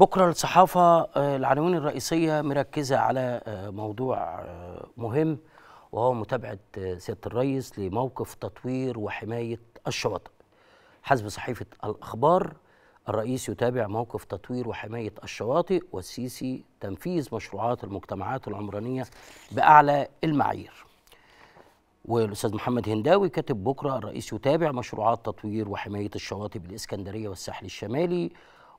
بكره الصحافه آه، العناوين الرئيسيه مركزه على آه، موضوع آه، مهم وهو متابعه سياده الرئيس لموقف تطوير وحمايه الشواطئ. حسب صحيفه الاخبار الرئيس يتابع موقف تطوير وحمايه الشواطئ والسيسي تنفيذ مشروعات المجتمعات العمرانيه باعلى المعايير. والاستاذ محمد هنداوي كاتب بكره الرئيس يتابع مشروعات تطوير وحمايه الشواطئ بالاسكندريه والساحل الشمالي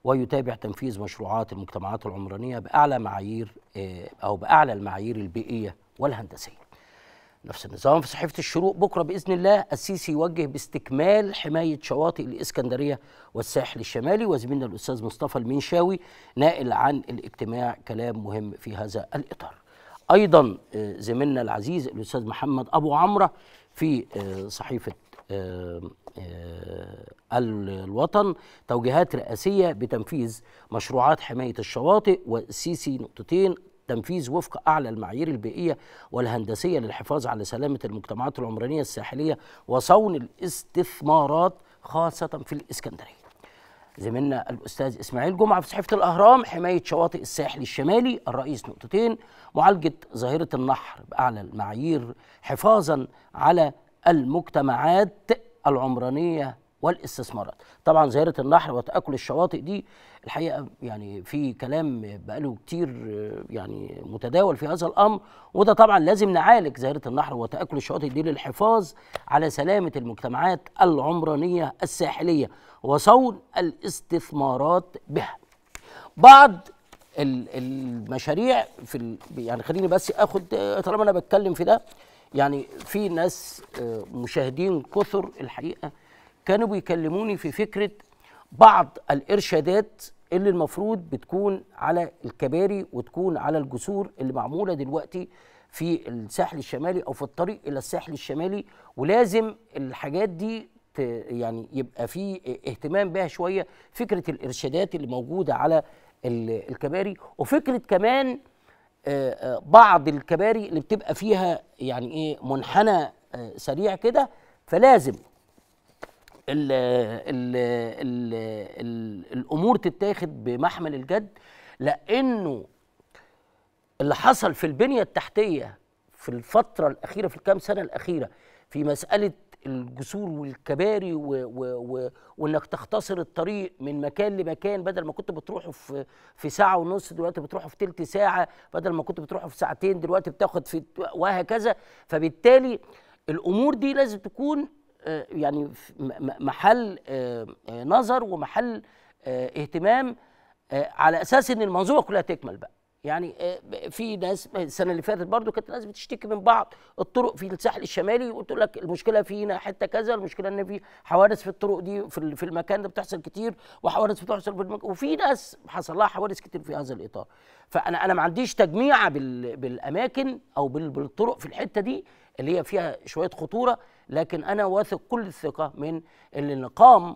ويتابع تنفيذ مشروعات المجتمعات العمرانيه باعلى معايير آه، او باعلى المعايير البيئيه والهندسيه. نفس النظام في صحيفه الشروق بكره باذن الله السيسي يوجه باستكمال حمايه شواطئ الاسكندريه والساحل الشمالي وزميلنا الاستاذ مصطفى المنشاوي ناقل عن الاجتماع كلام مهم في هذا الاطار. ايضا آه، زميلنا العزيز الاستاذ محمد ابو عمره في آه، صحيفه آه، آه، الوطن توجيهات رئاسية بتنفيذ مشروعات حماية الشواطئ والسي سي نقطتين تنفيذ وفق أعلى المعايير البيئية والهندسية للحفاظ على سلامة المجتمعات العمرانية الساحلية وصون الاستثمارات خاصة في الإسكندرية زميلنا الأستاذ إسماعيل جمعة في صحيفة الأهرام حماية شواطئ الساحل الشمالي الرئيس نقطتين معالجة ظاهرة النحر بأعلى المعايير حفاظا على المجتمعات العمرانيه والاستثمارات طبعا زياره النحر وتاكل الشواطئ دي الحقيقه يعني في كلام بقاله كتير يعني متداول في هذا الامر وده طبعا لازم نعالج زياره النحر وتاكل الشواطئ دي للحفاظ على سلامه المجتمعات العمرانيه الساحليه وصون الاستثمارات بها بعض المشاريع في يعني خليني بس اخد طالما انا بتكلم في ده يعني في ناس آه، مشاهدين كثر الحقيقه كانوا بيكلموني في فكره بعض الارشادات اللي المفروض بتكون على الكباري وتكون على الجسور اللي معموله دلوقتي في الساحل الشمالي او في الطريق الى الساحل الشمالي ولازم الحاجات دي يعني يبقى في اهتمام بها شويه فكره الارشادات اللي موجوده على الكباري وفكره كمان آه، آه، بعض الكباري اللي بتبقى فيها يعني ايه منحنى آه، سريع كده فلازم الـ الـ الـ الـ الامور تتاخد بمحمل الجد لانه اللي حصل في البنيه التحتيه في الفتره الاخيره في الكام سنه الاخيره في مساله الجسور والكباري و و و وانك تختصر الطريق من مكان لمكان بدل ما كنت بتروحه في في ساعه ونص دلوقتي بتروحه في ثلث ساعه بدل ما كنت بتروحه في ساعتين دلوقتي بتاخد في وهكذا فبالتالي الامور دي لازم تكون آه، يعني محل آه، آه، نظر ومحل اهتمام على اساس ان المنظومه كلها تكمل بقى يعني آه، في ناس السنه اللي فاتت برضو كانت ناس بتشتكي من بعض الطرق في الساحل الشمالي وتقول لك المشكله فينا حته كذا المشكله ان في حوادث في الطرق دي في المكان ده بتحصل كتير وحوادث بتحصل في المكان وفي ناس حصل لها حوادث كتير في هذا الاطار فانا انا ما عنديش تجميعه بالاماكن او بالطرق في الحته دي اللي هي فيها شويه خطوره لكن انا واثق كل الثقه من اللي قام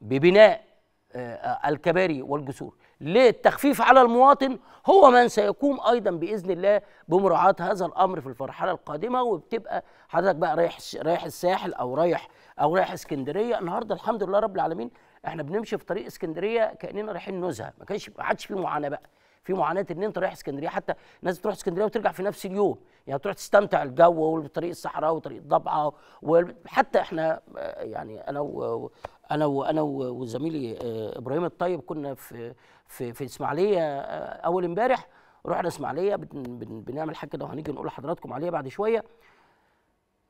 ببناء آه، الكباري والجسور للتخفيف على المواطن هو من سيقوم ايضا باذن الله بمراعاه هذا الامر في المرحله القادمه وبتبقى حضرتك بقى رايح رايح الساحل او رايح او رايح اسكندريه النهارده الحمد لله رب العالمين احنا بنمشي في طريق اسكندريه كاننا رايحين نزهه ما كانش ما عادش في معاناه بقى في معاناه ان انت رايح اسكندريه حتى الناس بتروح اسكندريه وترجع في نفس اليوم يعني تروح تستمتع الجو والطريق الصحراء وطريق الضبعه وحتى احنا يعني انا و انا انا وزميلي آه، ابراهيم الطيب كنا في في في اسماعيليه آه، اول امبارح رحنا اسماعيليه بن بن بنعمل حاجه كده وهنيجي نقول لحضراتكم عليها بعد شويه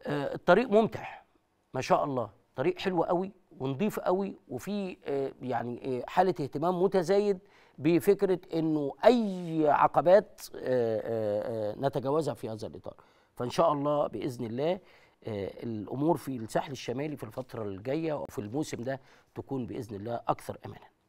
آه، الطريق ممتع ما شاء الله طريق حلو قوي ونضيف قوي وفي يعني حاله اهتمام متزايد بفكره انه اي عقبات آه، آه، آه، نتجاوزها في هذا الاطار فان شاء الله باذن الله الامور في الساحل الشمالي في الفتره الجايه وفي الموسم ده تكون باذن الله اكثر امانا